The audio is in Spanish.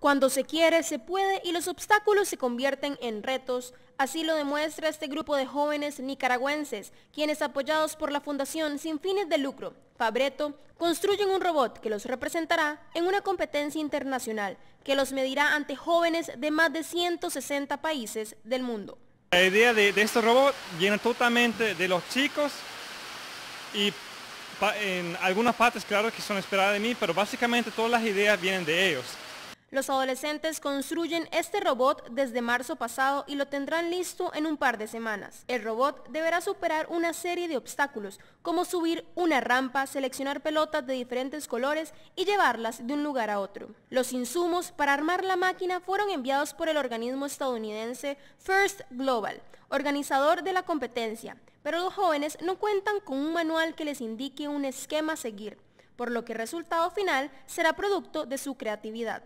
Cuando se quiere, se puede y los obstáculos se convierten en retos. Así lo demuestra este grupo de jóvenes nicaragüenses, quienes apoyados por la Fundación Sin Fines de Lucro, Fabreto, construyen un robot que los representará en una competencia internacional que los medirá ante jóvenes de más de 160 países del mundo. La idea de, este robot viene totalmente de los chicos y en algunas partes claro que son esperadas de mí, pero básicamente todas las ideas vienen de ellos. Los adolescentes construyen este robot desde marzo pasado y lo tendrán listo en un par de semanas. El robot deberá superar una serie de obstáculos, como subir una rampa, seleccionar pelotas de diferentes colores y llevarlas de un lugar a otro. Los insumos para armar la máquina fueron enviados por el organismo estadounidense First Global, organizador de la competencia, pero los jóvenes no cuentan con un manual que les indique un esquema a seguir, por lo que el resultado final será producto de su creatividad.